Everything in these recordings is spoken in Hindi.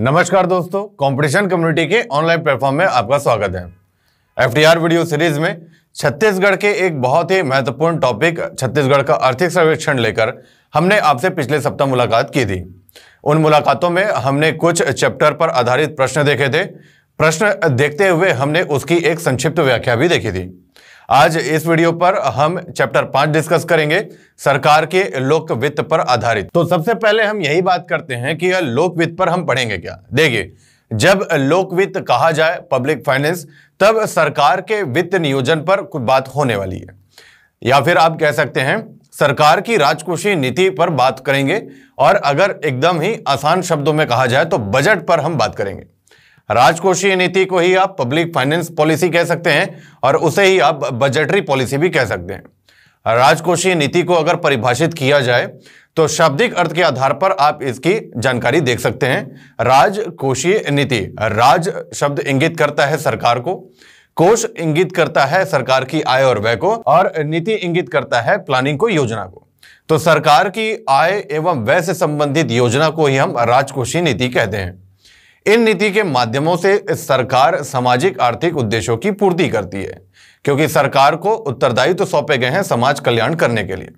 नमस्कार दोस्तों कंपटीशन कम्युनिटी के ऑनलाइन प्लेटफॉर्म में आपका स्वागत है एफडीआर वीडियो सीरीज में छत्तीसगढ़ के एक बहुत ही महत्वपूर्ण टॉपिक छत्तीसगढ़ का आर्थिक सर्वेक्षण लेकर हमने आपसे पिछले सप्ताह मुलाकात की थी उन मुलाकातों में हमने कुछ चैप्टर पर आधारित प्रश्न देखे थे प्रश्न देखते हुए हमने उसकी एक संक्षिप्त व्याख्या भी देखी थी आज इस वीडियो पर हम चैप्टर पांच डिस्कस करेंगे सरकार के लोक वित्त पर आधारित तो सबसे पहले हम यही बात करते हैं कि यह लोक वित्त पर हम पढ़ेंगे क्या देखिए जब लोक वित्त कहा जाए पब्लिक फाइनेंस तब सरकार के वित्त नियोजन पर कुछ बात होने वाली है या फिर आप कह सकते हैं सरकार की राजकोषीय नीति पर बात करेंगे और अगर एकदम ही आसान शब्दों में कहा जाए तो बजट पर हम बात करेंगे राजकोषीय नीति को ही आप पब्लिक फाइनेंस पॉलिसी कह सकते हैं और उसे ही आप बजटरी पॉलिसी भी कह सकते हैं राजकोषीय नीति को अगर परिभाषित किया जाए तो शाब्दिक अर्थ के आधार पर आप इसकी जानकारी देख सकते हैं राजकोषीय नीति राज शब्द इंगित करता है सरकार को कोष इंगित करता है सरकार की आय और व्यय को और नीति इंगित करता है प्लानिंग को योजना को तो सरकार की आय एवं व्यय से संबंधित योजना को ही हम राजकोषीय नीति कहते हैं इन नीति के माध्यमों से सरकार सामाजिक आर्थिक उद्देश्यों की पूर्ति करती है क्योंकि सरकार को उत्तरदायित्व तो सौंपे गए हैं समाज कल्याण करने के लिए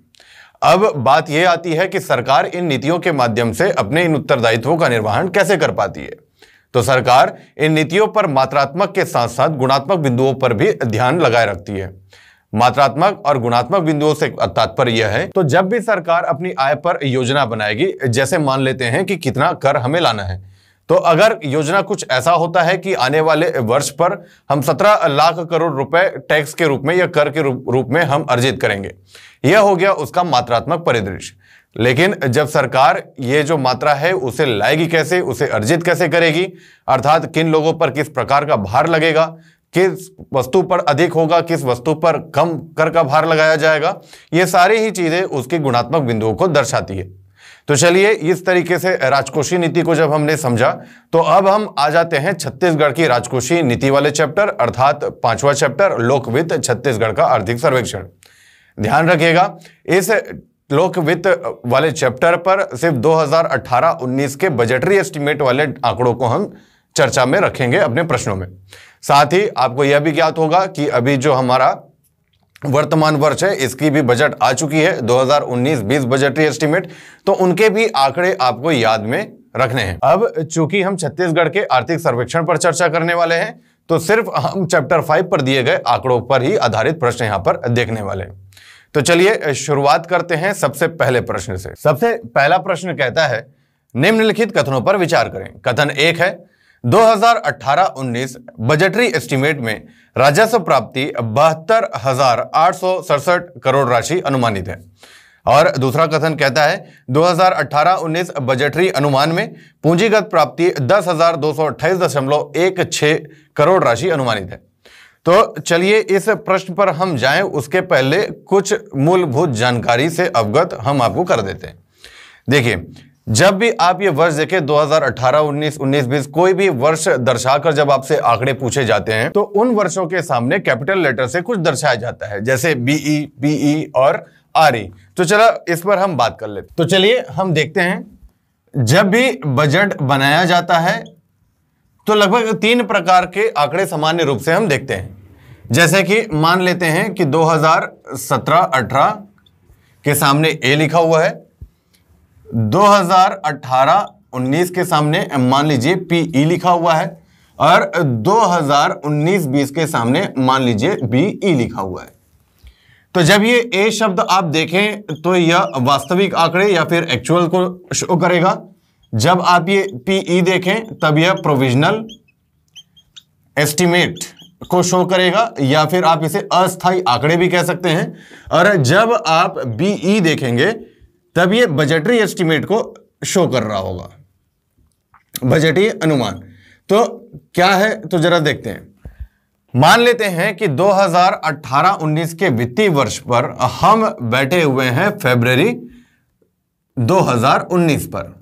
अब बात यह आती है कि सरकार इन नीतियों के माध्यम से अपने इन उत्तरदायित्वों का निर्वहन कैसे कर पाती है तो सरकार इन नीतियों पर मात्रात्मक के साथ साथ गुणात्मक बिंदुओं पर भी ध्यान लगाए रखती है मात्रात्मक और गुणात्मक बिंदुओं से तात्पर्य यह है तो जब भी सरकार अपनी आय पर योजना बनाएगी जैसे मान लेते हैं कि कितना कर हमें लाना है तो अगर योजना कुछ ऐसा होता है कि आने वाले वर्ष पर हम 17 लाख करोड़ रुपए टैक्स के रूप में या कर के रूप में हम अर्जित करेंगे यह हो गया उसका मात्रात्मक परिदृश्य लेकिन जब सरकार ये जो मात्रा है उसे लाएगी कैसे उसे अर्जित कैसे करेगी अर्थात किन लोगों पर किस प्रकार का भार लगेगा किस वस्तु पर अधिक होगा किस वस्तु पर कम कर का भार लगाया जाएगा ये सारी ही चीज़ें उसके गुणात्मक बिंदुओं को दर्शाती है तो चलिए इस तरीके से राजकोषीय नीति को जब हमने समझा तो अब हम आ जाते हैं छत्तीसगढ़ की राजकोषीय नीति वाले चैप्टर अर्थात पांचवा चैप्टर लोकवित्त छत्तीसगढ़ का आर्थिक सर्वेक्षण ध्यान रखिएगा इस लोक वित्त वाले चैप्टर पर सिर्फ 2018-19 के बजटरी एस्टिमेट वाले आंकड़ों को हम चर्चा में रखेंगे अपने प्रश्नों में साथ ही आपको यह भी ज्ञात होगा कि अभी जो हमारा वर्तमान वर्ष है इसकी भी बजट आ चुकी है 2019-20 बजटरी एस्टीमेट तो उनके भी आंकड़े आपको याद में रखने हैं अब चूंकि हम छत्तीसगढ़ के आर्थिक सर्वेक्षण पर चर्चा करने वाले हैं तो सिर्फ हम चैप्टर फाइव पर दिए गए आंकड़ों पर ही आधारित प्रश्न यहां पर देखने वाले हैं तो चलिए शुरुआत करते हैं सबसे पहले प्रश्न से सबसे पहला प्रश्न कहता है निम्नलिखित कथनों पर विचार करें कथन एक है 2018-19 बजटरी एस्टीमेट में राजस्व प्राप्ति बहत्तर हजार आठ सौ सड़सठ करोड़ राशि अनुमानित है और दूसरा कथन कहता है 2018-19 बजटरी अनुमान में पूंजीगत प्राप्ति दस हजार दो सौ दशमलव एक करोड़ राशि अनुमानित है तो चलिए इस प्रश्न पर हम जाएं उसके पहले कुछ मूलभूत जानकारी से अवगत हम आपको कर देते हैं देखिए जब भी आप ये वर्ष देखें 2018, 19, 19, 20 कोई भी वर्ष दर्शाकर जब आपसे आंकड़े पूछे जाते हैं तो उन वर्षों के सामने कैपिटल लेटर से कुछ दर्शाया जाता है जैसे बीई बीई e, e और आर ई e। तो चलो इस पर हम बात कर लेते तो चलिए हम देखते हैं जब भी बजट बनाया जाता है तो लगभग तीन प्रकार के आंकड़े सामान्य रूप से हम देखते हैं जैसे कि मान लेते हैं कि 2017-18 के सामने ए लिखा हुआ है 2018-19 e के सामने मान लीजिए पीई लिखा हुआ है और 2019-20 के सामने मान लीजिए बीई लिखा हुआ है तो जब ये ए शब्द आप देखें तो यह वास्तविक आंकड़े या फिर एक्चुअल को शो करेगा जब आप ये पीई e देखें तब यह प्रोविजनल एस्टिमेट को शो करेगा या फिर आप इसे अस्थाई आंकड़े भी कह सकते हैं और जब आप बीई e देखेंगे तब ये बजटरी एस्टिमेट को शो कर रहा होगा बजटीय अनुमान तो क्या है तो जरा देखते हैं मान लेते हैं कि 2018-19 के वित्तीय वर्ष पर हम बैठे हुए हैं फेबररी 2019 पर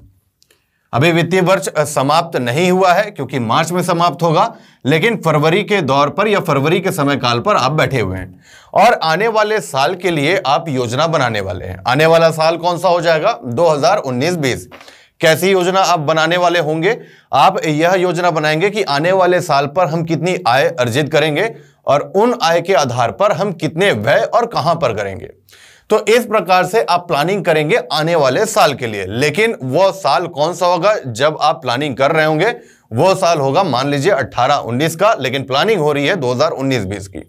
अभी वित्तीय वर्ष समाप्त नहीं हुआ है क्योंकि मार्च में समाप्त होगा लेकिन फरवरी के दौर पर या फरवरी के समय काल पर आप बैठे हुए हैं और आने वाले साल के लिए आप योजना बनाने वाले हैं आने वाला साल कौन सा हो जाएगा 2019 हजार कैसी योजना आप बनाने वाले होंगे आप यह योजना बनाएंगे कि आने वाले साल पर हम कितनी आय अर्जित करेंगे और उन आय के आधार पर हम कितने व्यय और कहां पर करेंगे तो इस प्रकार से आप प्लानिंग करेंगे आने वाले साल के लिए लेकिन वो साल कौन सा होगा जब आप प्लानिंग कर रहे होंगे वो साल होगा मान लीजिए 18-19 का लेकिन प्लानिंग हो रही है 2019-20 की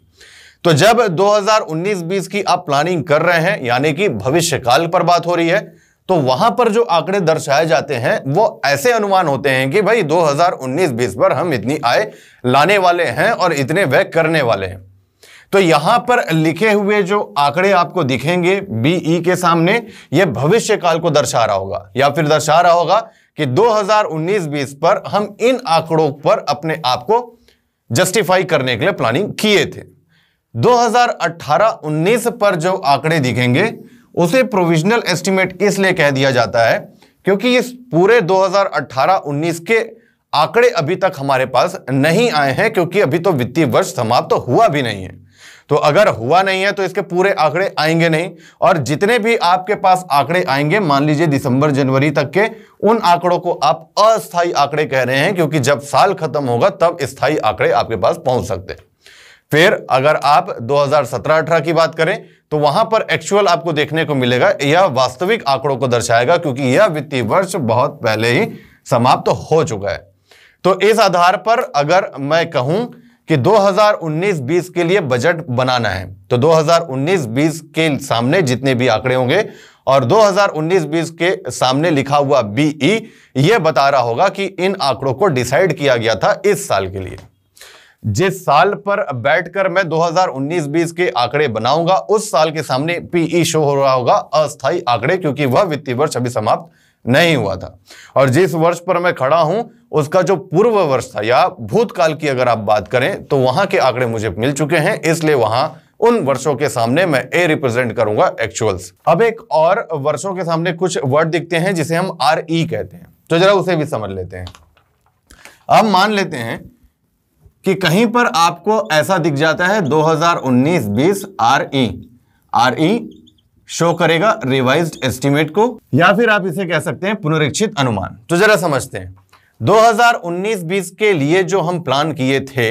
तो जब 2019-20 की आप प्लानिंग कर रहे हैं यानी कि भविष्य काल पर बात हो रही है तो वहां पर जो आंकड़े दर्शाए जाते हैं वो ऐसे अनुमान होते हैं कि भाई 2019-20 पर हम इतनी आय लाने वाले हैं और इतने व्यय करने वाले हैं तो यहां पर लिखे हुए जो आंकड़े आपको दिखेंगे बीई e के सामने यह भविष्य काल को दर्शा रहा होगा या फिर दर्शा रहा होगा कि 2019-20 पर हम इन आंकड़ों पर अपने आप को जस्टिफाई करने के लिए प्लानिंग किए थे 2018-19 पर जो आंकड़े दिखेंगे उसे प्रोविजनल एस्टिमेट इसलिए कह दिया जाता है क्योंकि इस पूरे 2018-19 के आंकड़े अभी तक हमारे पास नहीं आए हैं क्योंकि अभी तो वित्तीय वर्ष समाप्त तो हुआ भी नहीं है तो अगर हुआ नहीं है तो इसके पूरे आंकड़े आएंगे नहीं और जितने भी आपके पास आंकड़े आएंगे मान लीजिए दिसंबर जनवरी तक के उन आंकड़ों को आप अस्थायी आंकड़े कह रहे हैं क्योंकि जब साल खत्म होगा तब स्थाई आंकड़े आपके पास पहुंच सकते हैं फिर अगर आप 2017-18 की बात करें तो वहां पर एक्चुअल आपको देखने को मिलेगा यह वास्तविक आंकड़ों को दर्शाएगा क्योंकि यह वित्तीय वर्ष बहुत पहले ही समाप्त तो हो चुका है तो इस आधार पर अगर मैं कहूं कि 2019-20 के लिए बजट बनाना है तो 2019-20 के सामने जितने भी आंकड़े होंगे और 2019-20 के सामने लिखा हुआ बीई e, ये बता रहा होगा कि इन आंकड़ों को डिसाइड किया गया था इस साल के लिए जिस साल पर बैठकर मैं 2019-20 के आंकड़े बनाऊंगा उस साल के सामने पीई शो e हो रहा होगा अस्थायी आंकड़े क्योंकि वह वित्तीय वर्ष अभी समाप्त नहीं हुआ था और जिस वर्ष पर मैं खड़ा हूं उसका जो पूर्व वर्ष था या भूतकाल की अगर आप बात करें तो वहां के आंकड़े मुझे मिल चुके हैं इसलिए वहां उन वर्षों के सामने मैं ए रिप्रेजेंट करूंगा एक्चुअल्स अब एक और वर्षों के सामने कुछ वर्ड दिखते हैं जिसे हम आर ई e कहते हैं तो जरा उसे भी समझ लेते हैं अब मान लेते हैं कि कहीं पर आपको ऐसा दिख जाता है 2019-20 R E R E show करेगा रिवाइज्ड एस्टीमेट को या फिर आप इसे कह सकते हैं पुनरीक्षित अनुमान तो जरा समझते हैं 2019-20 के लिए जो हम प्लान किए थे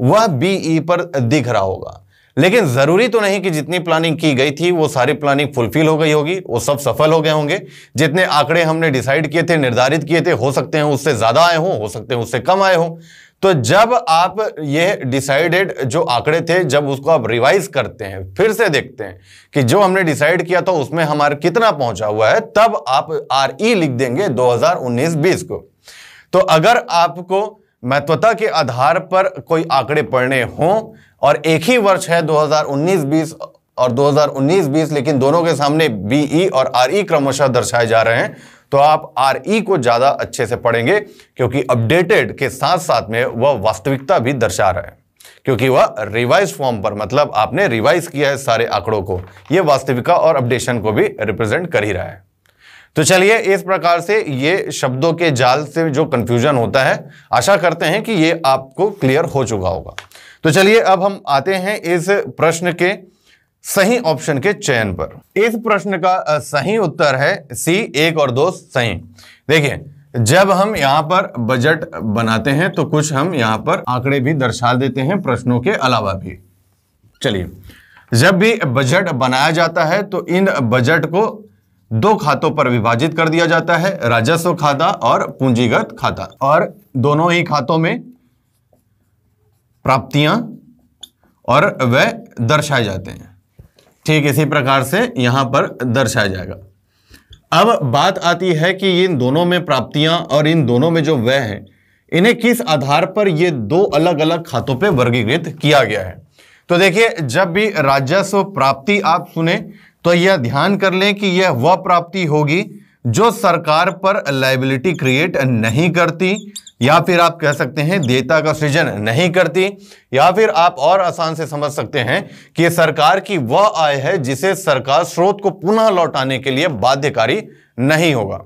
वह बीई e पर दिख रहा होगा लेकिन ज़रूरी तो नहीं कि जितनी प्लानिंग की गई थी वो सारी प्लानिंग फुलफिल हो गई होगी वो सब सफल हो गए होंगे जितने आंकड़े हमने डिसाइड किए थे निर्धारित किए थे हो सकते हैं उससे ज़्यादा आए हों हो सकते हैं उससे कम आए हों तो जब आप ये डिसाइडेड जो आंकड़े थे जब उसको आप रिवाइज करते हैं फिर से देखते हैं कि जो हमने डिसाइड किया था उसमें हमारा कितना पहुंचा हुआ है तब आप आर ई e लिख देंगे दो हजार को तो अगर आपको महत्वता के आधार पर कोई आंकड़े पढ़ने हों और एक ही वर्ष है 2019-20 और 2019-20 लेकिन दोनों के सामने बीई e और आरई e क्रमशः दर्शाए जा रहे हैं तो आप आरई e को ज़्यादा अच्छे से पढ़ेंगे क्योंकि अपडेटेड के साथ साथ में वह वास्तविकता भी दर्शा रहे हैं क्योंकि वह रिवाइज फॉर्म पर मतलब आपने रिवाइज किया है सारे आंकड़ों को यह वास्तविकता और अपडेशन को भी रिप्रेजेंट कर ही रहा है तो चलिए इस प्रकार से ये शब्दों के जाल से जो कंफ्यूजन होता है आशा करते हैं कि ये आपको क्लियर हो चुका होगा तो चलिए अब हम आते हैं इस प्रश्न के सही ऑप्शन के चयन पर इस प्रश्न का सही उत्तर है सी एक और दो सही देखिए जब हम यहाँ पर बजट बनाते हैं तो कुछ हम यहाँ पर आंकड़े भी दर्शा देते हैं प्रश्नों के अलावा भी चलिए जब भी बजट बनाया जाता है तो इन बजट को दो खातों पर विभाजित कर दिया जाता है राजस्व खाता और पूंजीगत खाता और दोनों ही खातों में प्राप्तियां और वह दर्शाए जाते हैं ठीक इसी प्रकार से यहां पर दर्शाया जाएगा अब बात आती है कि इन दोनों में प्राप्तियां और इन दोनों में जो वह है इन्हें किस आधार पर ये दो अलग अलग खातों पर वर्गीकृत किया गया है तो देखिए जब भी राजस्व प्राप्ति आप सुने तो यह ध्यान कर लें कि यह वह प्राप्ति होगी जो सरकार पर लाइबिलिटी क्रिएट नहीं करती या फिर आप कह सकते हैं देता का सृजन नहीं करती या फिर आप और आसान से समझ सकते हैं कि सरकार की वह आय है जिसे सरकार स्रोत को पुनः लौटाने के लिए बाध्यकारी नहीं होगा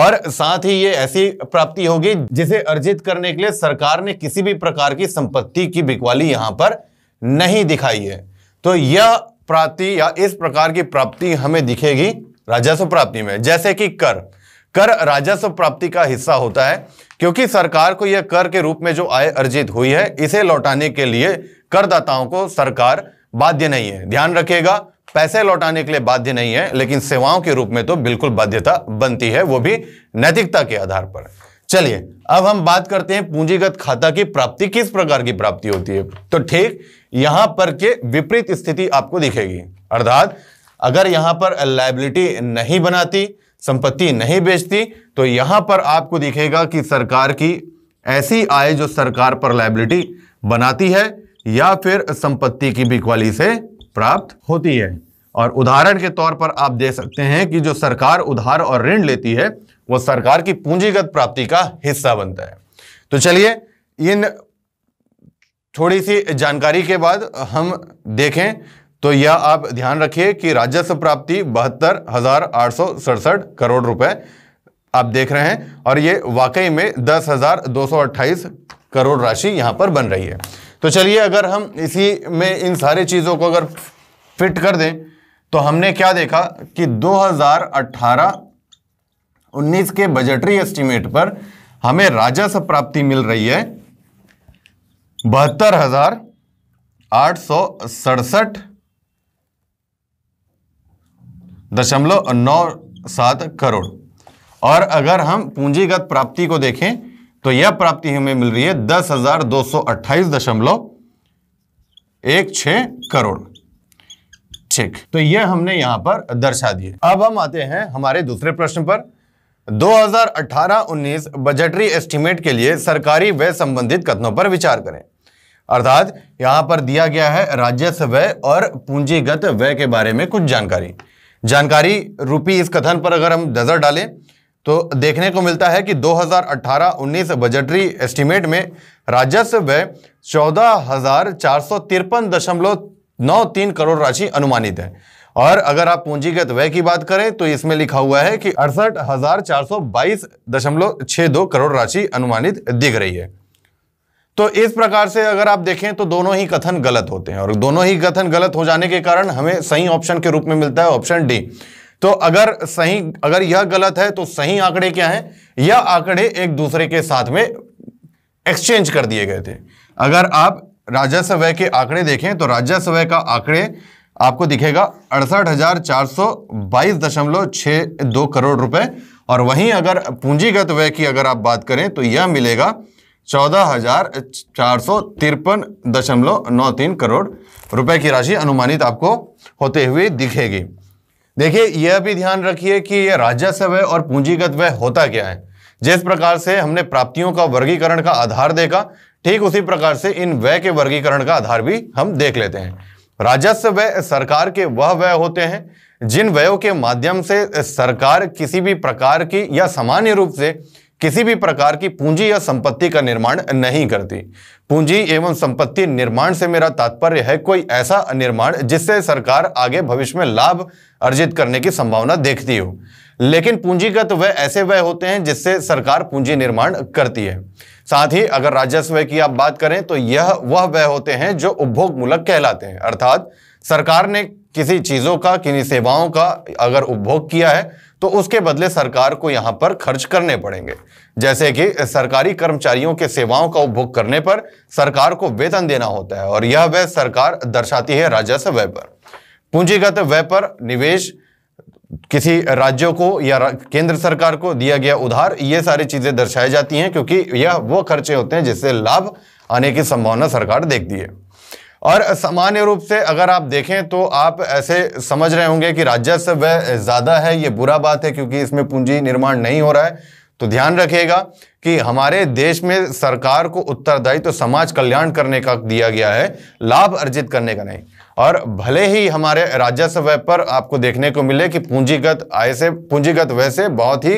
और साथ ही ये ऐसी प्राप्ति होगी जिसे अर्जित करने के लिए सरकार ने किसी भी प्रकार की संपत्ति की बिकवाली यहां पर नहीं दिखाई है तो यह प्राप्ति या इस प्रकार की प्राप्ति हमें दिखेगी राजस्व प्राप्ति में जैसे कि कर कर राजस्व प्राप्ति का हिस्सा होता है क्योंकि सरकार को यह कर के रूप में जो आय अर्जित हुई है इसे लौटाने के लिए करदाताओं को सरकार बाध्य नहीं है ध्यान रखिएगा पैसे लौटाने के लिए बाध्य नहीं है लेकिन सेवाओं के रूप में तो बिल्कुल बाध्यता बनती है वो भी नैतिकता के आधार पर चलिए अब हम बात करते हैं पूंजीगत खाता की प्राप्ति किस प्रकार की प्राप्ति होती है तो ठीक यहां पर के विपरीत स्थिति आपको दिखेगी अर्थात अगर यहां पर लाइबिलिटी नहीं बनाती संपत्ति नहीं बेचती तो यहां पर आपको दिखेगा कि सरकार की ऐसी आय जो सरकार पर लाइबिलिटी बनाती है या फिर संपत्ति की बिकवाली से प्राप्त होती है और उदाहरण के तौर पर आप देख सकते हैं कि जो सरकार उधार और ऋण लेती है वो सरकार की पूंजीगत प्राप्ति का हिस्सा बनता है तो चलिए इन थोड़ी सी जानकारी के बाद हम देखें तो यह आप ध्यान रखिए कि राजस्व प्राप्ति बहत्तर हज़ार आठ सौ सड़सठ करोड़ रुपए आप देख रहे हैं और ये वाकई में दस हज़ार दो सौ अट्ठाईस करोड़ राशि यहां पर बन रही है तो चलिए अगर हम इसी में इन सारी चीज़ों को अगर फिट कर दें तो हमने क्या देखा कि 2018-19 के बजटरी एस्टीमेट पर हमें राजस्व प्राप्ति मिल रही है बहत्तर हजार आठ सौ सड़सठ दशमलव नौ सात करोड़ और अगर हम पूंजीगत प्राप्ति को देखें तो यह प्राप्ति हमें मिल रही है दस हजार दो सौ अट्ठाईस दशमलव एक छ करोड़ ठीक तो यह हमने यहां पर दर्शा दिए अब हम आते हैं हमारे दूसरे प्रश्न पर 2018-19 बजटरी एस्टीमेट के लिए सरकारी व्यय संबंधित कथनों पर विचार करें अर्थात यहां पर दिया गया है राजस्व व्यय और पूंजीगत व्यय के बारे में कुछ जानकारी जानकारी रूपी इस कथन पर अगर हम नज़र डालें तो देखने को मिलता है कि 2018-19 बजटरी एस्टीमेट में राजस्व व्यय चौदह करोड़ राशि अनुमानित है और अगर आप पूंजीगत व्यय की बात करें तो इसमें लिखा हुआ है कि अड़सठ हजार चार सौ बाईस दशमलव दो करोड़ राशि अनुमानित दिख रही है तो इस प्रकार से अगर आप देखें तो दोनों ही कथन गलत होते हैं और दोनों ही कथन गलत हो जाने के कारण हमें सही ऑप्शन के रूप में मिलता है ऑप्शन डी तो अगर सही अगर यह गलत है तो सही आंकड़े क्या हैं यह आंकड़े एक दूसरे के साथ में एक्सचेंज कर दिए गए थे अगर आप राजस्व व्यय के आंकड़े देखें तो राजस्व व्यय का आंकड़े आपको दिखेगा अड़सठ हजार चार सौ बाईस दशमलव छः दो करोड़ रुपए और वहीं अगर पूंजीगत व्यय की अगर आप बात करें तो यह मिलेगा चौदह हजार चार सौ तिरपन दशमलव नौ तीन करोड़ रुपए की राशि अनुमानित आपको होते हुए दिखेगी देखिए यह भी ध्यान रखिए कि यह राजस्व व्यय और पूंजीगत व्यय होता क्या है जिस प्रकार से हमने प्राप्तियों का वर्गीकरण का आधार देखा ठीक उसी प्रकार से इन व्यय के वर्गीकरण का आधार भी हम देख लेते हैं राजस्व व्यय सरकार के वह व्यय होते हैं जिन व्ययों के माध्यम से सरकार किसी भी प्रकार की या सामान्य रूप से किसी भी प्रकार की पूंजी या संपत्ति का निर्माण नहीं करती पूंजी एवं संपत्ति निर्माण से मेरा तात्पर्य है कोई ऐसा निर्माण जिससे सरकार आगे भविष्य में लाभ अर्जित करने की संभावना देखती हो लेकिन पूंजीगत व्यय ऐसे व्यय होते हैं जिससे सरकार पूंजी निर्माण करती है साथ ही अगर राजस्व की आप बात करें तो यह वह व्यय होते हैं जो उपभोग मूलक कहलाते हैं अर्थात सरकार ने किसी चीज़ों का किसी सेवाओं का अगर उपभोग किया है तो उसके बदले सरकार को यहां पर खर्च करने पड़ेंगे जैसे कि सरकारी कर्मचारियों के सेवाओं का उपभोग करने पर सरकार को वेतन देना होता है और यह व्यय सरकार दर्शाती है राजस्व व्यय पर पूंजीगत व्यय पर निवेश किसी राज्यों को या केंद्र सरकार को दिया गया उधार ये सारी चीज़ें दर्शाई जाती हैं क्योंकि यह वो खर्चे होते हैं जिससे लाभ आने की संभावना सरकार देखती है और सामान्य रूप से अगर आप देखें तो आप ऐसे समझ रहे होंगे कि राजस्व वह ज़्यादा है ये बुरा बात है क्योंकि इसमें पूंजी निर्माण नहीं हो रहा है तो ध्यान रखिएगा कि हमारे देश में सरकार को उत्तरदायित्व तो समाज कल्याण करने का दिया गया है लाभ अर्जित करने का नहीं और भले ही हमारे राजस्व व्यय पर आपको देखने को मिले कि पूंजीगत आय से पूंजीगत व्यय से बहुत ही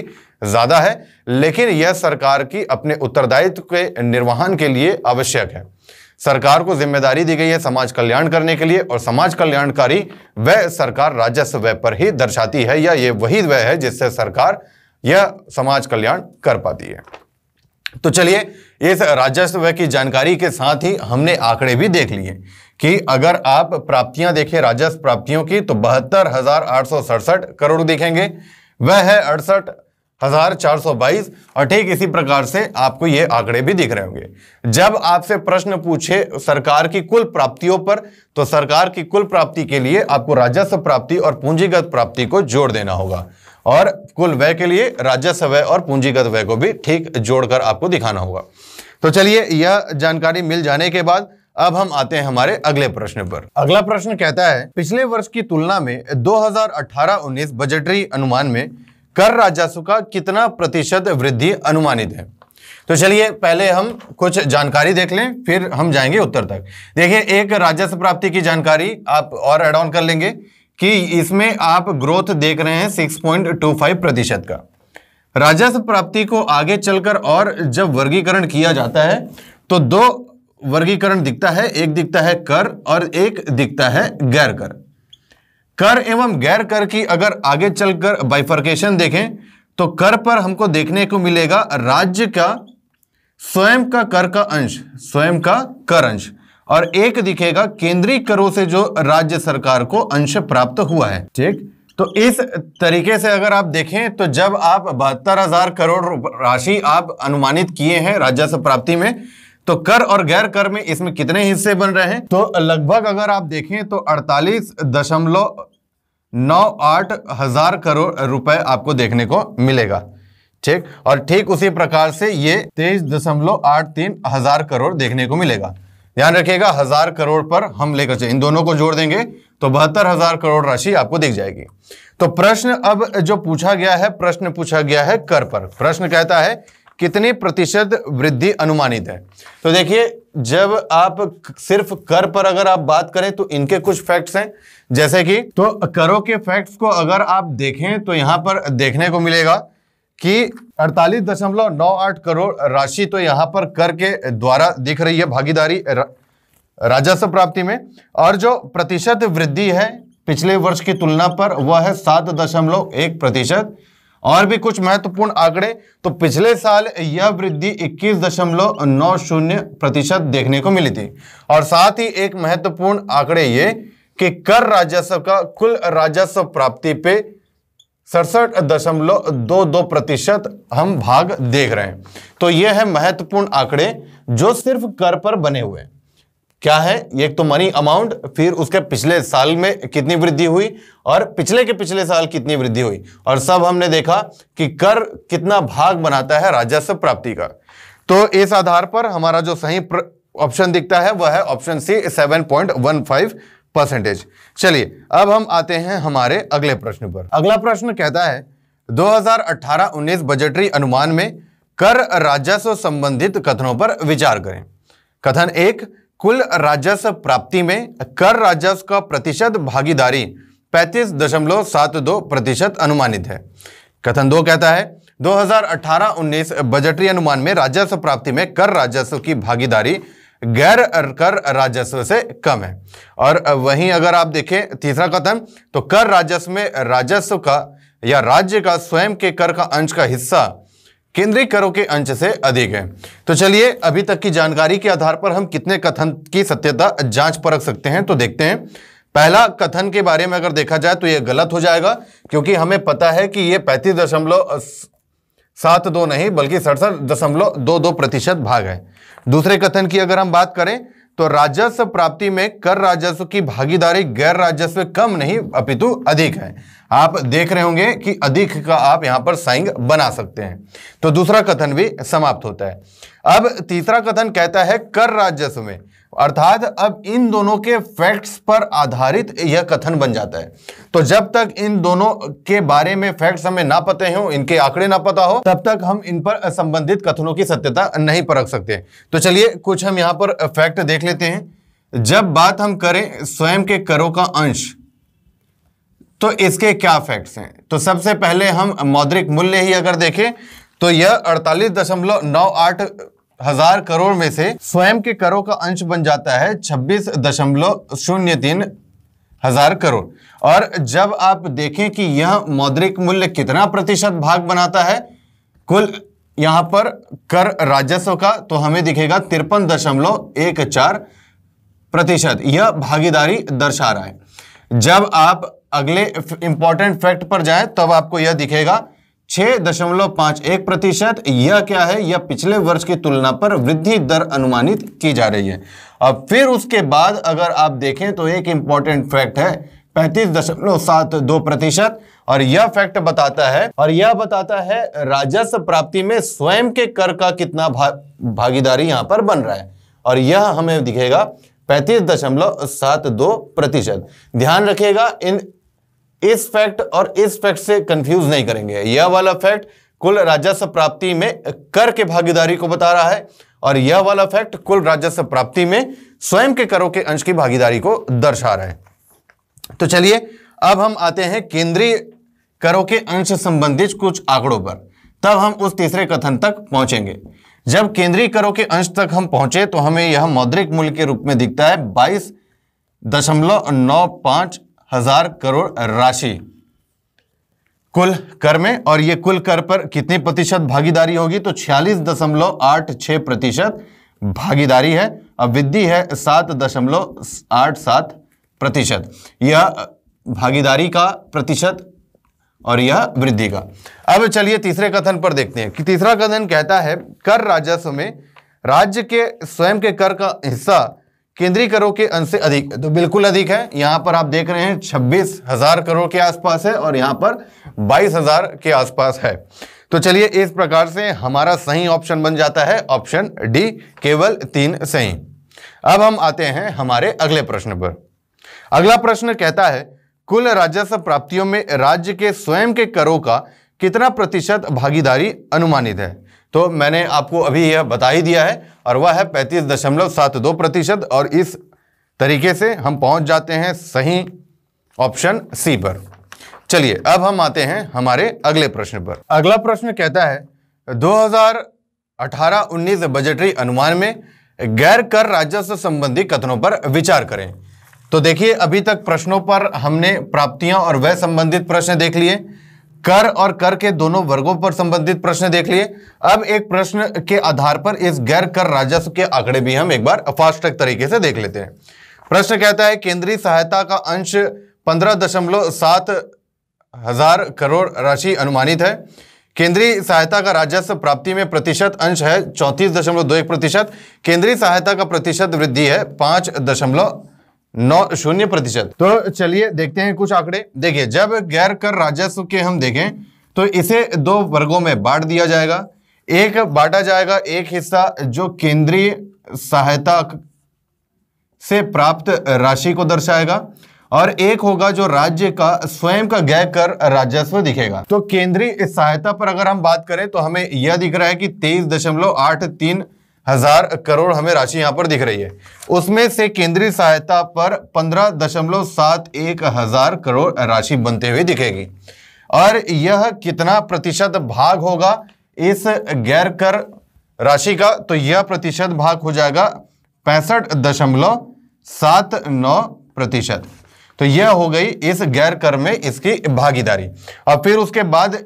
ज़्यादा है लेकिन यह सरकार की अपने उत्तरदायित्व के निर्वहन के लिए आवश्यक है सरकार को जिम्मेदारी दी गई है समाज कल्याण करने के लिए और समाज कल्याणकारी वह सरकार राजस्व व्यय पर ही दर्शाती है या ये वही व्यय है जिससे सरकार यह समाज कल्याण कर पाती है तो चलिए इस राजस्व की जानकारी के साथ ही हमने आंकड़े भी देख लिए कि अगर आप प्राप्तियां देखें राजस्व प्राप्तियों की तो बहत्तर हजार आठ सौ सड़सठ करोड़ दिखेंगे वह है अड़सठ हजार चार सौ बाईस और ठीक इसी प्रकार से आपको ये आंकड़े भी दिख रहे होंगे जब आपसे प्रश्न पूछे सरकार की कुल प्राप्तियों पर तो सरकार की कुल प्राप्ति के लिए आपको राजस्व प्राप्ति और पूंजीगत प्राप्ति को जोड़ देना होगा और कुल व्यय के लिए राजस्व व्यय और पूंजीगत व्यय को भी ठीक जोड़कर आपको दिखाना होगा तो चलिए यह जानकारी मिल जाने के बाद अब हम आते हैं हमारे अगले प्रश्न पर अगला प्रश्न कहता है पिछले वर्ष की तुलना में 2018-19 बजटरी अनुमान में कर राजस्व का कितना प्रतिशत वृद्धि अनुमानित है तो चलिए पहले हम कुछ जानकारी देख लें फिर हम जाएंगे उत्तर तक देखिए एक राजस्व प्राप्ति की जानकारी आप और एड ऑन कर लेंगे कि इसमें आप ग्रोथ देख रहे हैं 6.25 प्रतिशत का राजस्व प्राप्ति को आगे चलकर और जब वर्गीकरण किया जाता है तो दो वर्गीकरण दिखता है एक दिखता है कर और एक दिखता है गैर कर कर एवं गैर कर की अगर आगे चलकर बाइफर्केशन देखें तो कर पर हमको देखने को मिलेगा राज्य का स्वयं का कर का अंश स्वयं का कर अंश और एक दिखेगा केंद्रीय करों से जो राज्य सरकार को अंश प्राप्त हुआ है ठीक तो इस तरीके से अगर आप देखें तो जब आप बहत्तर हजार करोड़ राशि आप अनुमानित किए हैं राजस्व प्राप्ति में तो कर और गैर कर में इसमें कितने हिस्से बन रहे हैं तो लगभग अगर आप देखें तो अड़तालीस दशमलव नौ आठ हजार करोड़ रुपए आपको देखने को मिलेगा ठीक और ठीक उसी प्रकार से ये तेईस दशमलव आठ तीन हजार करोड़ देखने को मिलेगा ध्यान रखिएगा हजार करोड़ पर हम लेकर इन दोनों को जोड़ देंगे तो बहत्तर हजार करोड़ राशि आपको दिख जाएगी तो प्रश्न अब जो पूछा गया है प्रश्न पूछा गया है कर पर प्रश्न कहता है कितने प्रतिशत वृद्धि अनुमानित है तो देखिए जब आप सिर्फ कर पर अगर आप बात करें तो इनके कुछ फैक्ट्स हैं जैसे कि तो करों के फैक्ट्स को अगर आप देखें तो यहां पर देखने को मिलेगा कि 48.98 करोड़ राशि तो यहां पर कर के द्वारा दिख रही है भागीदारी राजस्व प्राप्ति में और जो प्रतिशत वृद्धि है पिछले वर्ष की तुलना पर वह है सात दशमलव एक प्रतिशत और भी कुछ महत्वपूर्ण आंकड़े तो पिछले साल यह वृद्धि 21.90 प्रतिशत देखने को मिली थी और साथ ही एक महत्वपूर्ण आंकड़े ये कि कर राजस्व का कुल राजस्व प्राप्ति पे सड़सठ दशमलव दो दो प्रतिशत हम भाग देख रहे हैं तो ये है महत्वपूर्ण आंकड़े जो सिर्फ कर पर बने हुए क्या है एक तो मनी अमाउंट फिर उसके पिछले साल में कितनी वृद्धि हुई और पिछले के पिछले साल कितनी वृद्धि हुई और सब हमने देखा कि कर कितना भाग बनाता है राजस्व प्राप्ति का तो इस आधार पर हमारा जो सही ऑप्शन दिखता है वह है option C seven point one five percentage चलिए अब हम आते हैं हमारे अगले प्रश्न पर अगला प्रश्न कहता है 2018-19 बजटरी अनुमान में कर राजस्व संबंधित कथनों पर विचार करें कथन एक कुल राजस्व प्राप्ति में कर राजस्व का प्रतिशत भागीदारी पैंतीस दशमलव सात दो प्रतिशत अनुमानित है कथन दो कहता है 2018-19 बजटरी अनुमान में राजस्व प्राप्ति में कर राजस्व की भागीदारी गैर कर राजस्व से कम है और वहीं अगर आप देखें तीसरा कथन तो कर राजस्व में राजस्व का या राज्य का स्वयं के कर का अंश का हिस्सा केंद्रीय करों के अंश से अधिक है तो चलिए अभी तक की जानकारी के आधार पर हम कितने कथन की सत्यता जांच परख सकते हैं तो देखते हैं पहला कथन के बारे में अगर देखा जाए तो यह गलत हो जाएगा क्योंकि हमें पता है कि यह पैंतीस दशमलव सात दो नहीं बल्कि सड़सठ दशमलव दो दो प्रतिशत भाग है दूसरे कथन की अगर हम बात करें तो राजस्व प्राप्ति में कर राजस्व की भागीदारी गैर राजस्व कम नहीं अपितु अधिक है आप देख रहे होंगे कि अधिक का आप यहां पर साइंग बना सकते हैं तो दूसरा कथन भी समाप्त होता है अब तीसरा कथन कहता है कर राजस्व में अर्थात अब इन दोनों के फैक्ट्स पर आधारित यह कथन बन जाता है तो जब तक इन दोनों के बारे में फैक्ट्स हमें ना पते हो इनके आंकड़े ना पता हो तब तक हम इन पर संबंधित कथनों की सत्यता नहीं परख सकते तो चलिए कुछ हम यहां पर फैक्ट देख लेते हैं जब बात हम करें स्वयं के करों का अंश तो इसके क्या फैक्ट्स हैं तो सबसे पहले हम मौद्रिक मूल्य ही अगर देखें तो यह अड़तालीस दशमलव नौ आठ हजार करोड़ में से स्वयं के करों का अंश बन जाता है छब्बीस दशमलव शून्य तीन हजार करोड़ और जब आप देखें कि यह मौद्रिक मूल्य कितना प्रतिशत भाग बनाता है कुल यहां पर कर राजस्व का तो हमें दिखेगा तिरपन दशमलव एक चार प्रतिशत यह भागीदारी दर्शा रहा है जब आप अगले इंपॉर्टेंट फैक्ट पर जाए तब आपको यह दिखेगा छह दशमलव पांच एक प्रतिशत यह क्या है यह पिछले वर्ष की तुलना पर वृद्धि दर अनुमानित की जा रही है अब फिर उसके बाद अगर आप देखें तो एक इंपॉर्टेंट फैक्ट है पैंतीस दशमलव सात दो प्रतिशत और यह फैक्ट बताता है और यह बताता है राजस्व प्राप्ति में स्वयं के कर का कितना भा, भागीदारी यहाँ पर बन रहा है और यह हमें दिखेगा पैंतीस दशमलव सात दो प्रतिशत ध्यान रखिएगा इन इस फैक्ट और इस फैक्ट से कंफ्यूज नहीं करेंगे यह वाला फैक्ट कुल राजस्व प्राप्ति में कर के भागीदारी को बता रहा है और यह वाला फैक्ट कुल राजस्व प्राप्ति में स्वयं के करों के अंश की भागीदारी को दर्शा रहा है तो चलिए अब हम आते हैं केंद्रीय करों के अंश संबंधित कुछ आंकड़ों पर तब हम उस तीसरे कथन तक पहुंचेंगे जब केंद्रीय करों के अंश तक हम पहुंचे तो हमें यह मौद्रिक मूल्य के रूप में दिखता है बाईस दशमलव नौ पांच हजार करोड़ राशि कुल कर में और ये कुल कर पर कितने प्रतिशत भागीदारी होगी तो छियालीस दशमलव आठ छह प्रतिशत भागीदारी है अब वृद्धि है सात दशमलव आठ सात प्रतिशत यह भागीदारी का प्रतिशत और यह वृद्धि का अब चलिए तीसरे कथन पर देखते हैं कि तीसरा कथन कहता है कर राजस्व में राज्य के स्वयं के कर का हिस्सा केंद्रीय करों के अंश से अधिक तो बिल्कुल अधिक है यहां पर आप देख रहे हैं छब्बीस हजार करोड़ के आसपास है और यहां पर बाईस हजार के आसपास है तो चलिए इस प्रकार से हमारा सही ऑप्शन बन जाता है ऑप्शन डी केवल तीन सही अब हम आते हैं हमारे अगले प्रश्न पर अगला प्रश्न कहता है कुल राजस्व प्राप्तियों में राज्य के स्वयं के करों का कितना प्रतिशत भागीदारी अनुमानित है तो मैंने आपको अभी यह बता ही दिया है और वह है पैंतीस दशमलव सात दो प्रतिशत और इस तरीके से हम पहुंच जाते हैं सही ऑप्शन सी पर चलिए अब हम आते हैं हमारे अगले प्रश्न पर अगला प्रश्न कहता है 2018-19 बजटरी अनुमान में गैर कर राजस्व संबंधी कथनों पर विचार करें तो देखिए अभी तक प्रश्नों पर हमने प्राप्तियां और वह संबंधित प्रश्न देख लिए कर और कर के दोनों वर्गों पर संबंधित प्रश्न देख लिए अब एक प्रश्न के आधार पर इस गैर कर राजस्व के आंकड़े भी हम एक बार फास्ट्रैक तरीके से देख लेते हैं प्रश्न कहता है केंद्रीय सहायता का अंश पंद्रह दशमलव सात हजार करोड़ राशि अनुमानित है केंद्रीय सहायता का राजस्व प्राप्ति में प्रतिशत अंश है चौंतीस दशमलव दो एक प्रतिशत केंद्रीय सहायता का प्रतिशत वृद्धि है पांच दशमलव नौ शून्य प्रतिशत तो चलिए देखते हैं कुछ आंकड़े देखिए जब गैर कर राजस्व के हम देखें तो इसे दो वर्गों में बांट दिया जाएगा एक बांटा जाएगा एक हिस्सा जो केंद्रीय सहायता से प्राप्त राशि को दर्शाएगा और एक होगा जो राज्य का स्वयं का गैर कर राजस्व दिखेगा तो केंद्रीय सहायता पर अगर हम बात करें तो हमें यह दिख रहा है कि तेईस दशमलव आठ तीन हजार करोड़ हमें राशि यहां पर दिख रही है उसमें से केंद्रीय सहायता पर पंद्रह दशमलव सात एक हजार करोड़ राशि बनते हुए दिखेगी और यह कितना प्रतिशत भाग होगा इस गैर कर राशि का तो यह प्रतिशत भाग हो जाएगा पैंसठ दशमलव सात नौ प्रतिशत तो यह हो गई इस गैर कर में इसकी भागीदारी और फिर उसके बाद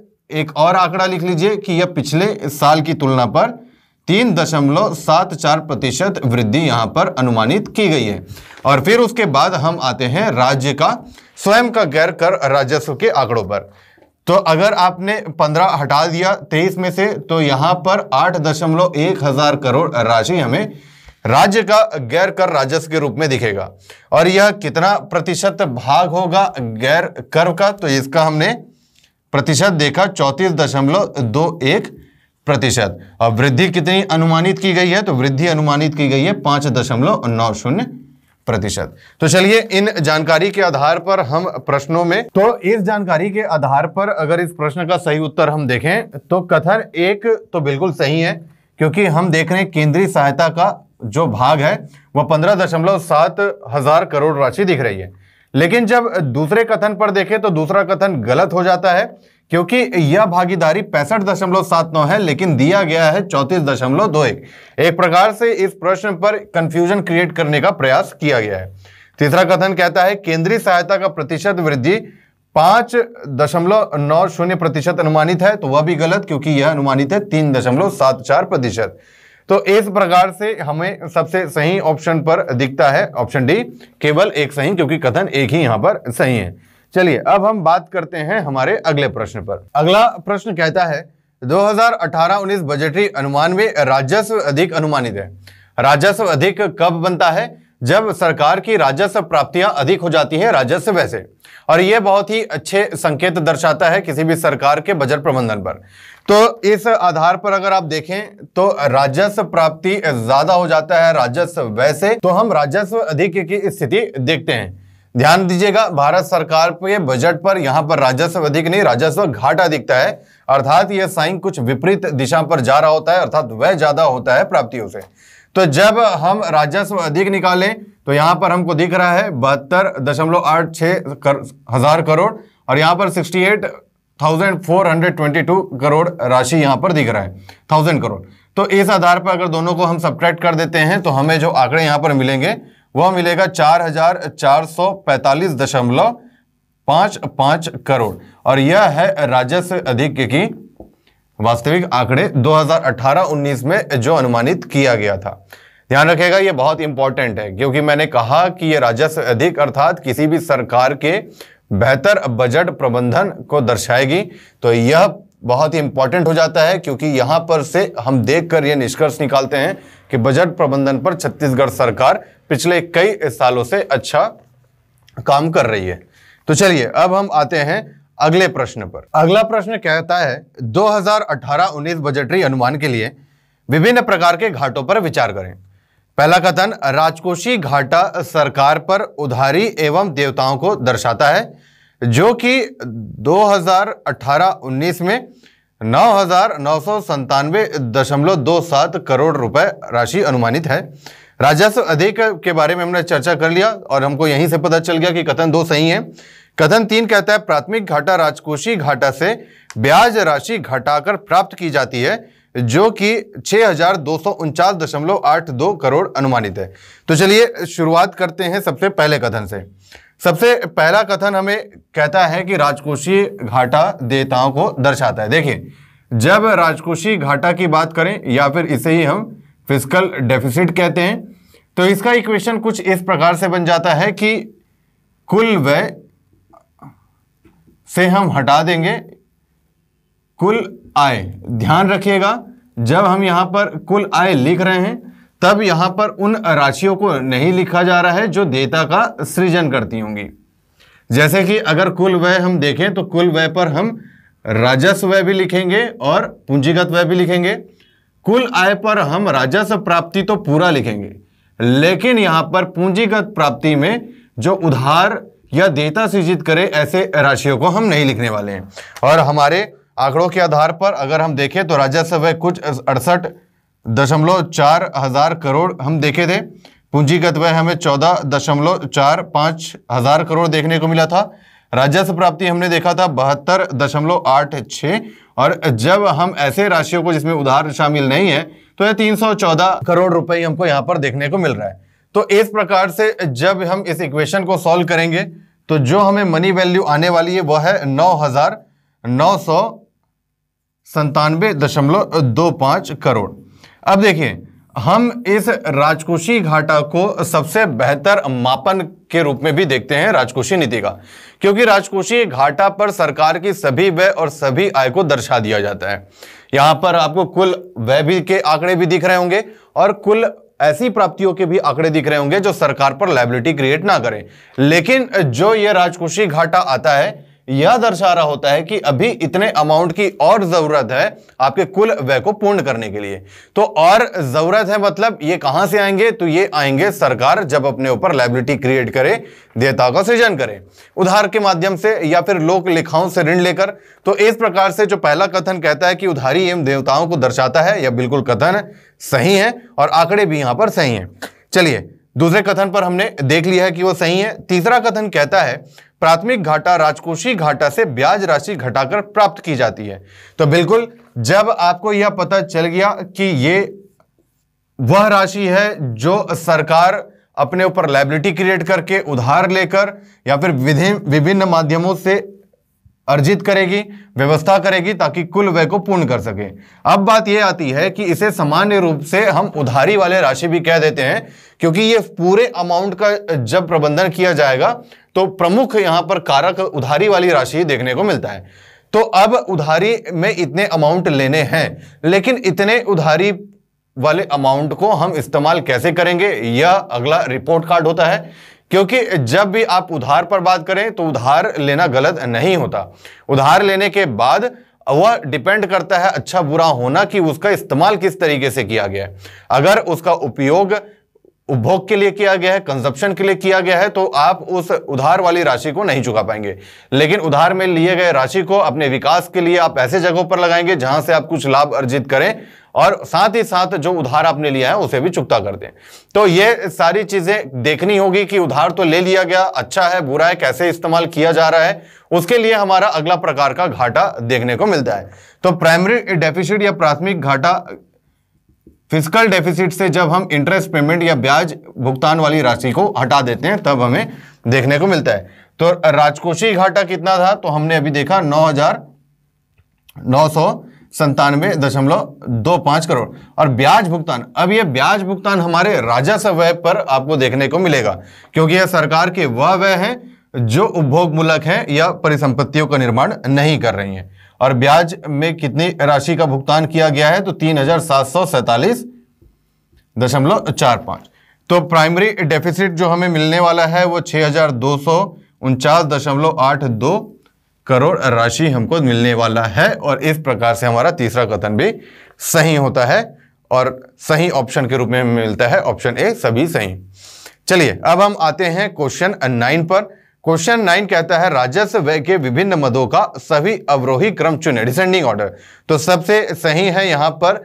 एक और आंकड़ा लिख लीजिए कि यह पिछले साल की तुलना पर तीन दशमलव सात चार प्रतिशत वृद्धि यहाँ पर अनुमानित की गई है और फिर उसके बाद हम आते हैं राज्य का स्वयं का गैर कर राजस्व के आंकड़ों पर तो अगर आपने पंद्रह हटा दिया तेईस में से तो यहाँ पर आठ दशमलव एक हज़ार करोड़ राशि हमें राज्य का गैर कर राजस्व के रूप में दिखेगा और यह कितना प्रतिशत भाग होगा गैर कर का तो इसका हमने प्रतिशत देखा चौंतीस दशमलव दो एक प्रतिशत और वृद्धि कितनी अनुमानित की गई है तो वृद्धि अनुमानित की गई है पांच दशमलव नौ शून्य प्रतिशत तो चलिए इन जानकारी के आधार पर हम प्रश्नों में तो इस जानकारी के आधार पर अगर इस प्रश्न का सही उत्तर हम देखें तो कथन एक तो बिल्कुल सही है क्योंकि हम देख रहे हैं केंद्रीय सहायता का जो भाग है वह पंद्रह दशमलव सात हजार करोड़ राशि दिख रही है लेकिन जब दूसरे कथन पर देखें तो दूसरा कथन गलत हो जाता है क्योंकि यह भागीदारी पैंसठ दशमलव सात नौ है लेकिन दिया गया है चौंतीस दशमलव दो एक एक प्रकार से इस प्रश्न पर कंफ्यूजन क्रिएट करने का प्रयास किया गया है तीसरा कथन कहता है केंद्रीय सहायता का प्रतिशत वृद्धि पांच दशमलव नौ शून्य प्रतिशत अनुमानित है तो वह भी गलत क्योंकि यह अनुमानित है तीन दशमलव सात चार प्रतिशत तो इस प्रकार से हमें सबसे सही ऑप्शन पर दिखता है ऑप्शन डी केवल एक सही क्योंकि कथन एक ही यहां पर सही है चलिए अब हम बात करते हैं हमारे अगले प्रश्न पर अगला प्रश्न कहता है 2018-19 बजटरी अनुमान में राजस्व अधिक अनुमानित है राजस्व अधिक कब बनता है जब सरकार की राजस्व प्राप्तियां अधिक हो जाती है राजस्व वैसे और यह बहुत ही अच्छे संकेत दर्शाता है किसी भी सरकार के बजट प्रबंधन पर तो इस आधार पर अगर आप देखें तो राजस्व प्राप्ति ज्यादा हो जाता है राजस्व वैसे तो हम राजस्व अधिक की स्थिति देखते हैं ध्यान दीजिएगा भारत सरकार के बजट पर यहां पर राजस्व अधिक नहीं राजस्व घाटा दिखता है अर्थात यह साइन कुछ विपरीत दिशा पर जा रहा होता है अर्थात वह ज्यादा होता है प्राप्तियों से तो जब हम राजस्व अधिक निकालें तो यहाँ पर हमको दिख रहा है बहत्तर दशमलव आठ छः कर, हज़ार करोड़ और यहाँ पर sixty eight thousand four hundred twenty two crore राशि यहाँ पर दिख रहा है थाउजेंड करोड़ तो इस आधार पर अगर दोनों को हम सब्ट्रैक्ट कर देते हैं तो हमें जो आंकड़े यहाँ पर मिलेंगे वह मिलेगा चार हजार चार सौ पैंतालीस दशमलव पाँच पाँच करोड़ और यह है राजस्व अधिक की वास्तविक आंकड़े 2018-19 में जो अनुमानित किया गया था ध्यान रखेगा ये बहुत इंपॉर्टेंट है क्योंकि मैंने कहा कि ये राजस्व अधिक अर्थात किसी भी सरकार के बेहतर बजट प्रबंधन को दर्शाएगी तो यह बहुत ही इंपॉर्टेंट हो जाता है क्योंकि यहां पर से हम देख कर ये निष्कर्ष निकालते हैं कि बजट प्रबंधन पर छत्तीसगढ़ सरकार पिछले कई सालों से अच्छा काम कर रही है तो चलिए अब हम आते हैं अगले प्रश्न पर अगला प्रश्न कहता है 2018-19 बजटरी अनुमान के लिए विभिन्न प्रकार के घाटों पर विचार करें पहला कथन राजकोषीय घाटा सरकार पर उधारी एवं देवताओं को दर्शाता है जो कि 2018-19 में नौ करोड़ रुपए राशि अनुमानित है राजस्व अधिक के बारे में हमने चर्चा कर लिया और हमको यहीं से पता चल गया कि कथन दो सही है कथन तीन कहता है प्राथमिक घाटा राजकोषीय घाटा से ब्याज राशि घटाकर प्राप्त की जाती है जो कि छह करोड़ अनुमानित है तो चलिए शुरुआत करते हैं सबसे पहले कथन से सबसे पहला कथन हमें कहता है कि राजकोषीय घाटा देताओं को दर्शाता है देखिए जब राजकोषीय घाटा की बात करें या फिर इसे ही हम फिजिकल डेफिसिट कहते हैं तो इसका इक्वेशन कुछ इस प्रकार से बन जाता है कि कुल व्यय से हम हटा देंगे कुल आय ध्यान रखिएगा जब हम यहां पर कुल आय लिख रहे हैं तब यहां पर उन राशियों को नहीं लिखा जा रहा है जो देता का सृजन करती होंगी जैसे कि अगर कुल व्यय हम देखें तो कुल व्यय पर हम राजस्व व्यय भी लिखेंगे और पूंजीगत व्यय भी लिखेंगे कुल आय पर हम राजस्व प्राप्ति तो पूरा लिखेंगे लेकिन यहां पर पूंजीगत प्राप्ति में जो उधार या देता सृजित करे ऐसे राशियों को हम नहीं लिखने वाले हैं और हमारे आंकड़ों के आधार पर अगर हम देखें तो राजस्व व्यय कुछ अड़सठ दशमलव चार हजार करोड़ हम देखे थे पूंजीगत व्यय हमें चौदह दशमलव चार पाँच हजार करोड़ देखने को मिला था राजस्व प्राप्ति हमने देखा था बहत्तर दशमलव आठ छः और जब हम ऐसे राशियों को जिसमें उधार शामिल नहीं है तो यह तीन सौ चौदह करोड़ रुपए हमको यहाँ पर देखने को मिल रहा है तो इस प्रकार से जब हम इस इक्वेशन को सॉल्व करेंगे तो जो हमें मनी वैल्यू आने वाली है वह है नौ हजार नौ सौ संतानवे दशमलव दो पाँच करोड़ अब देखिए हम इस राजकोषीय घाटा को सबसे बेहतर मापन के रूप में भी देखते हैं राजकोषीय नीति का क्योंकि राजकोषीय घाटा पर सरकार की सभी व्यय और सभी आय को दर्शा दिया जाता है यहां पर आपको कुल व्यय भी के आंकड़े भी दिख रहे होंगे और कुल ऐसी प्राप्तियों के भी आंकड़े दिख रहे होंगे जो सरकार पर लाइबिलिटी क्रिएट ना करें लेकिन जो ये राजकोषीय घाटा आता है यह दर्शा रहा होता है कि अभी इतने अमाउंट की और जरूरत है आपके कुल व्यय को पूर्ण करने के लिए तो और जरूरत है मतलब ये कहां से आएंगे तो ये आएंगे सरकार जब अपने ऊपर लाइबिलिटी क्रिएट करे देयता का सृजन करे उधार के माध्यम से या फिर लोक लेखाओं से ऋण लेकर तो इस प्रकार से जो पहला कथन कहता है कि उधारी एवं देवताओं को दर्शाता है यह बिल्कुल कथन सही है और आंकड़े भी यहां पर सही है चलिए दूसरे कथन पर हमने देख लिया है कि वो सही है तीसरा कथन कहता है प्राथमिक घाटा राजकोषीय घाटा से ब्याज राशि घटाकर प्राप्त की जाती है तो बिल्कुल जब आपको यह पता चल गया कि ये वह राशि है जो सरकार अपने ऊपर लाइबिलिटी क्रिएट करके उधार लेकर या फिर विभिन्न माध्यमों से अर्जित करेगी व्यवस्था करेगी ताकि कुल व्यय को पूर्ण कर सके अब बात यह आती है कि इसे सामान्य रूप से हम उधारी वाले राशि भी कह देते हैं क्योंकि ये पूरे अमाउंट का जब प्रबंधन किया जाएगा तो प्रमुख यहां पर कारक उधारी वाली राशि देखने को मिलता है तो अब उधारी में इतने अमाउंट लेने हैं लेकिन इतने उधारी वाले अमाउंट को हम इस्तेमाल कैसे करेंगे यह अगला रिपोर्ट कार्ड होता है क्योंकि जब भी आप उधार पर बात करें तो उधार लेना गलत नहीं होता उधार लेने के बाद वह डिपेंड करता है अच्छा बुरा होना कि उसका इस्तेमाल किस तरीके से किया गया है अगर उसका उपयोग उपभोग के लिए किया गया है कंजप्शन के लिए किया गया है तो आप उस उधार वाली राशि को नहीं चुका पाएंगे लेकिन उधार में लिए गए राशि को अपने विकास के लिए आप ऐसे जगहों पर लगाएंगे जहां से आप कुछ लाभ अर्जित करें और साथ ही साथ जो उधार आपने लिया है उसे भी चुकता कर दें तो ये सारी चीजें देखनी होगी कि उधार तो ले लिया गया अच्छा है बुरा है कैसे इस्तेमाल किया जा रहा है उसके लिए हमारा अगला प्रकार का घाटा देखने को मिलता है तो प्राइमरी डेफिसिट या प्राथमिक घाटा फिजिकल डेफिसिट से जब हम इंटरेस्ट पेमेंट या ब्याज भुगतान वाली राशि को हटा देते हैं तब हमें देखने को मिलता है तो राजकोषीय घाटा कितना था तो हमने अभी देखा नौ हजार नौ सौ संतानवे दशमलव दो पाँच करोड़ और ब्याज भुगतान अब ये ब्याज भुगतान हमारे राजस्व व्यय पर आपको देखने को मिलेगा क्योंकि यह सरकार के वह व्यय हैं जो उपभोग मूलक हैं या परिसंपत्तियों का निर्माण नहीं कर रही हैं और ब्याज में कितनी राशि का भुगतान किया गया है तो तीन हजार सात सौ सैतालीस दशमलव चार पांच तो प्राइमरी डेफिसिट जो हमें मिलने वाला है वो छह हजार दो सौ उनचास दशमलव आठ दो करोड़ राशि हमको मिलने वाला है और इस प्रकार से हमारा तीसरा कथन भी सही होता है और सही ऑप्शन के रूप में मिलता है ऑप्शन ए सभी सही चलिए अब हम आते हैं क्वेश्चन नाइन पर क्वेश्चन नाइन कहता है राजस्व व्यय के विभिन्न मदों का सभी अवरोही क्रम चुने डिसेंडिंग ऑर्डर तो सबसे सही है यहां पर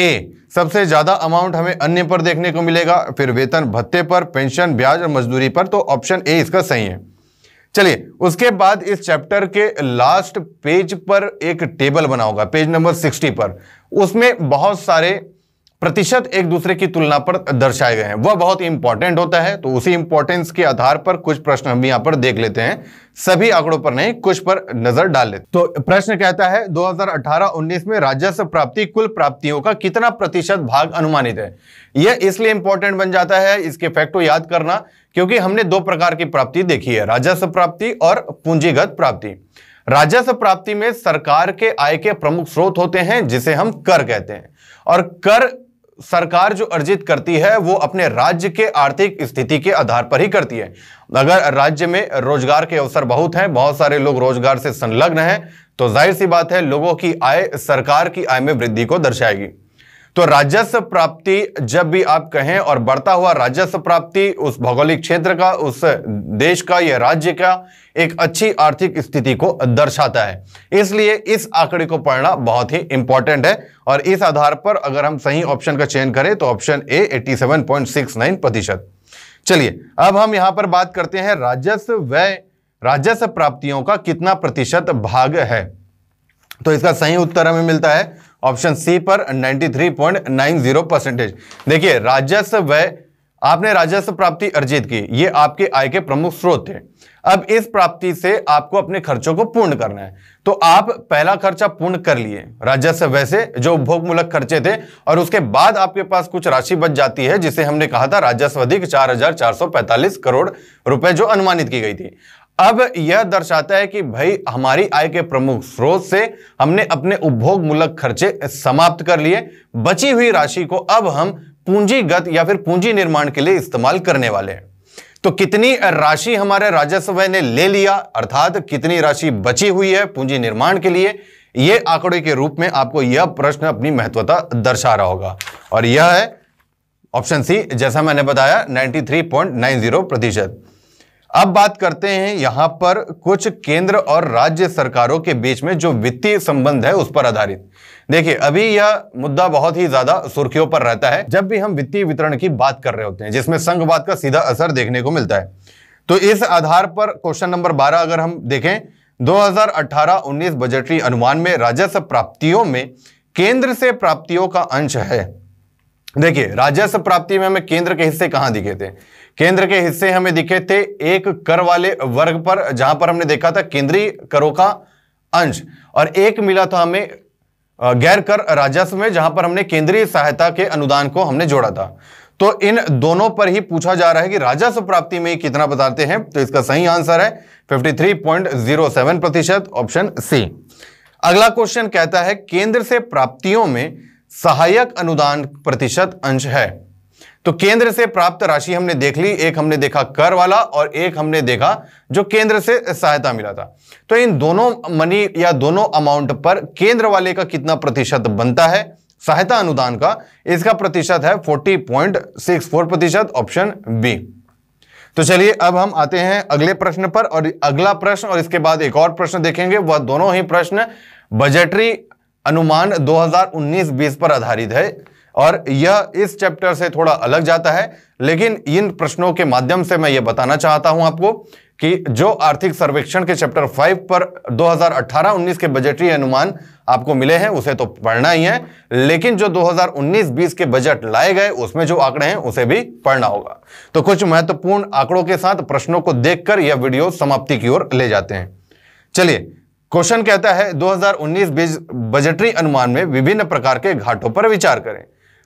ए सबसे ज़्यादा अमाउंट हमें अन्य पर देखने को मिलेगा फिर वेतन भत्ते पर पेंशन ब्याज और मजदूरी पर तो ऑप्शन ए इसका सही है चलिए उसके बाद इस चैप्टर के लास्ट पेज पर एक टेबल बना होगा पेज नंबर सिक्सटी पर उसमें बहुत सारे प्रतिशत एक दूसरे की तुलना पर दर्शाए गए हैं वह बहुत इंपॉर्टेंट होता है तो उसी इंपॉर्टेंस के आधार पर कुछ प्रश्न हम यहां पर देख लेते हैं सभी आंकड़ों पर नहीं कुछ पर नजर डाल लेते तो प्रश्न कहता है 2018-19 में राजस्व प्राप्ति कुल प्राप्तियों का कितना प्रतिशत भाग अनुमानित है यह इसलिए इंपॉर्टेंट बन जाता है इसके फैक्ट को याद करना क्योंकि हमने दो प्रकार की प्राप्ति देखी है राजस्व प्राप्ति और पूंजीगत प्राप्ति राजस्व प्राप्ति में सरकार के आय के प्रमुख स्रोत होते हैं जिसे हम कर कहते हैं और कर सरकार जो अर्जित करती है वो अपने राज्य के आर्थिक स्थिति के आधार पर ही करती है अगर राज्य में रोजगार के अवसर बहुत हैं बहुत सारे लोग रोजगार से संलग्न हैं तो जाहिर सी बात है लोगों की आय सरकार की आय में वृद्धि को दर्शाएगी तो राजस्व प्राप्ति जब भी आप कहें और बढ़ता हुआ राजस्व प्राप्ति उस भौगोलिक क्षेत्र का उस देश का या राज्य का एक अच्छी आर्थिक स्थिति को दर्शाता है इसलिए इस आंकड़े को पढ़ना बहुत ही इंपॉर्टेंट है और इस आधार पर अगर हम सही ऑप्शन का चयन करें तो ऑप्शन ए 87.69 प्रतिशत चलिए अब हम यहां पर बात करते हैं राजस्व व्यय राजस्व प्राप्तियों का कितना प्रतिशत भाग है तो इसका सही उत्तर हमें मिलता है ऑप्शन सी पर 93.90 परसेंटेज देखिए राजस्व व्यय आपने राजस्व प्राप्ति अर्जित की ये आपके आय के प्रमुख स्रोत थे अब इस प्राप्ति से आपको अपने खर्चों को पूर्ण करना है तो आप पहला खर्चा पूर्ण कर लिए राजस्व वैसे जो उपभोगमूलक खर्चे थे और उसके बाद आपके पास कुछ राशि बच जाती है जिसे हमने कहा था राजस्व अधिक चार चार सौ पैंतालीस करोड़ रुपए जो अनुमानित की गई थी अब यह दर्शाता है कि भाई हमारी आय के प्रमुख स्रोत से हमने अपने उपभोग मूलक खर्चे समाप्त कर लिए बची हुई राशि को अब हम पूंजीगत या फिर पूंजी निर्माण के लिए इस्तेमाल करने वाले हैं तो कितनी राशि हमारे राजस्व ने ले लिया अर्थात कितनी राशि बची हुई है पूंजी निर्माण के लिए यह आंकड़े के रूप में आपको यह प्रश्न अपनी महत्वता दर्शा रहा होगा और यह है ऑप्शन सी जैसा मैंने बताया 93.90 प्रतिशत अब बात करते हैं यहां पर कुछ केंद्र और राज्य सरकारों के बीच में जो वित्तीय संबंध है उस पर आधारित देखिए अभी यह मुद्दा बहुत ही ज्यादा सुर्खियों पर रहता है जब भी हम वित्तीय वितरण की बात कर रहे होते हैं जिसमें संघवाद का सीधा असर देखने को मिलता है तो इस आधार पर क्वेश्चन नंबर बारह अगर हम देखें 2018-19 बजटरी अनुमान में राजस्व प्राप्तियों में केंद्र से प्राप्तियों का अंश है देखिए राजस्व प्राप्ति में हमें केंद्र के हिस्से कहां दिखे थे केंद्र के हिस्से हमें दिखे थे एक कर वाले वर्ग पर जहां पर हमने देखा था केंद्रीय करों का अंश और एक मिला था हमें गैर कर राजस्व में जहां पर हमने केंद्रीय सहायता के अनुदान को हमने जोड़ा था तो इन दोनों पर ही पूछा जा रहा है कि राजस्व प्राप्ति में कितना बताते हैं तो इसका सही आंसर है 53.07 प्रतिशत ऑप्शन सी अगला क्वेश्चन कहता है केंद्र से प्राप्तियों में सहायक अनुदान प्रतिशत अंश है तो केंद्र से प्राप्त राशि हमने देख ली एक हमने देखा कर वाला और एक हमने देखा जो केंद्र से सहायता मिला था तो इन दोनों मनी या दोनों अमाउंट पर केंद्र वाले का कितना प्रतिशत बनता है सहायता अनुदान का इसका प्रतिशत है 40.64 प्रतिशत ऑप्शन बी तो चलिए अब हम आते हैं अगले प्रश्न पर और अगला प्रश्न और इसके बाद एक और प्रश्न देखेंगे वह दोनों ही प्रश्न बजटरी अनुमान 2019-20 पर आधारित है और यह इस चैप्टर से थोड़ा अलग जाता है लेकिन इन प्रश्नों के माध्यम से मैं ये बताना चाहता हूं आपको कि जो आर्थिक सर्वेक्षण के चैप्टर फाइव पर 2018-19 के बजटीय अनुमान आपको मिले हैं उसे तो पढ़ना ही है लेकिन जो 2019-20 के बजट लाए गए उसमें जो आंकड़े हैं उसे भी पढ़ना होगा तो कुछ महत्वपूर्ण आंकड़ों के साथ प्रश्नों को देखकर यह वीडियो समाप्ति की ओर ले जाते हैं चलिए क्वेश्चन कहता है 2019-20 बजटरी अनुमान में विभिन्न प्रकार के घाटों पर विचार करें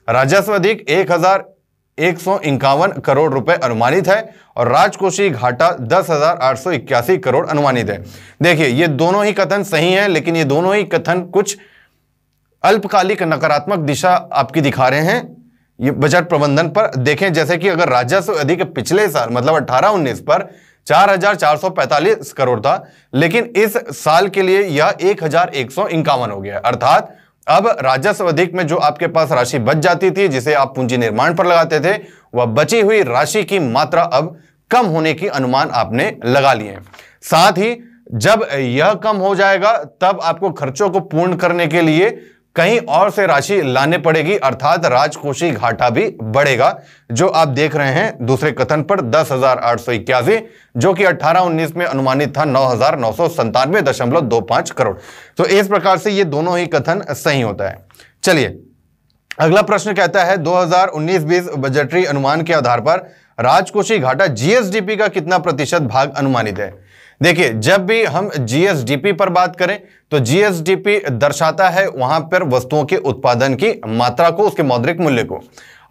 राजस्व अधिक एक हजार एक सौ इक्यावन करोड़ रुपए अनुमानित है और राजकोषीय घाटा दस हजार आठ सौ इक्यासी करोड़ अनुमानित है देखिए ये दोनों ही कथन सही है लेकिन ये दोनों ही कथन कुछ अल्पकालिक नकारात्मक दिशा आपकी दिखा रहे हैं ये बजट प्रबंधन पर देखें जैसे कि अगर राजस्व अधिक पिछले साल मतलब अठारह उन्नीस पर पैंतालीस करोड़ था लेकिन इस साल के लिए यह एक हो गया अर्थात अब राजस्व अधिक में जो आपके पास राशि बच जाती थी जिसे आप पूंजी निर्माण पर लगाते थे वह बची हुई राशि की मात्रा अब कम होने की अनुमान आपने लगा लिए साथ ही जब यह कम हो जाएगा तब आपको खर्चों को पूर्ण करने के लिए कहीं और से राशि लाने पड़ेगी अर्थात राजकोषीय घाटा भी बढ़ेगा जो आप देख रहे हैं दूसरे कथन पर दस हजार आठ सौ इक्यासी जो कि अठारह उन्नीस में अनुमानित था नौ हजार नौ सौ संतानवे दशमलव दो पांच करोड़ तो इस प्रकार से ये दोनों ही कथन सही होता है चलिए अगला प्रश्न कहता है 2019-20 बजटरी अनुमान के आधार पर राजकोषीय घाटा जीएसडीपी का कितना प्रतिशत भाग अनुमानित है देखिए जब भी हम जीएसडीपी पर बात करें तो जीएसडीपी दर्शाता है वहां पर वस्तुओं के उत्पादन की मात्रा को उसके मौद्रिक मूल्य को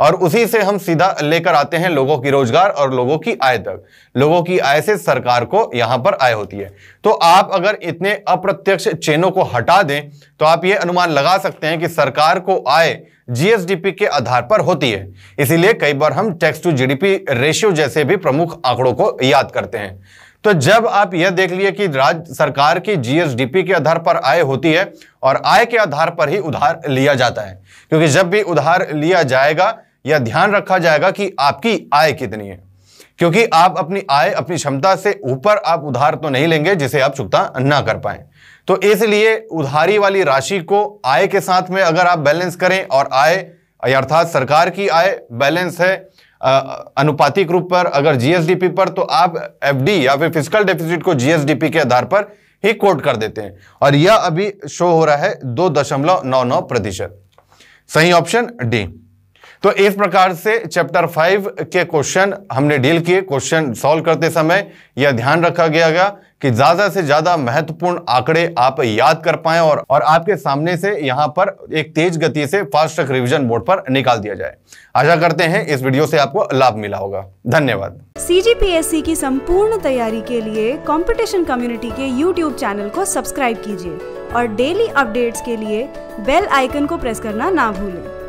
और उसी से हम सीधा लेकर आते हैं लोगों की रोजगार और लोगों की आय तक लोगों की आय से सरकार को यहां पर आय होती है तो आप अगर इतने अप्रत्यक्ष चेनों को हटा दें तो आप ये अनुमान लगा सकते हैं कि सरकार को आय जीएसडीपी के आधार पर होती है इसीलिए कई बार हम टैक्स टू जीडीपी रेशियो जैसे भी प्रमुख आंकड़ों को याद करते हैं तो जब आप यह देख लिए कि राज्य सरकार की जीएसडीपी के आधार पर आय होती है और आय के आधार पर ही उधार लिया जाता है क्योंकि जब भी उधार लिया जाएगा यह ध्यान रखा जाएगा कि आपकी आय कितनी है क्योंकि आप अपनी आय अपनी क्षमता से ऊपर आप उधार तो नहीं लेंगे जिसे आप चुकता ना कर पाए तो इसलिए उधारी वाली राशि को आय के साथ में अगर आप बैलेंस करें और आय अर्थात सरकार की आय बैलेंस है अनुपातिक रूप पर अगर जीएसडीपी पर तो आप एफडी या फिर फिजिकल डेफिसिट को जीएसडीपी के आधार पर ही कोट कर देते हैं और यह अभी शो हो रहा है दो दशमलव नौ नौ प्रतिशत सही ऑप्शन डी तो इस प्रकार से चैप्टर फाइव के क्वेश्चन हमने डील किए क्वेश्चन सॉल्व करते समय यह ध्यान रखा गया गया कि ज़्यादा से ज़्यादा महत्वपूर्ण आंकड़े आप याद कर पाए और और आपके सामने से यहाँ पर एक तेज गति से फास्ट ट्रैक रिविजन बोर्ड पर निकाल दिया जाए आशा करते हैं इस वीडियो से आपको लाभ मिला होगा धन्यवाद सी की संपूर्ण तैयारी के लिए कॉम्पिटिशन कम्युनिटी के यूट्यूब चैनल को सब्सक्राइब कीजिए और डेली अपडेट्स के लिए बेल आइकन को प्रेस करना ना भूलें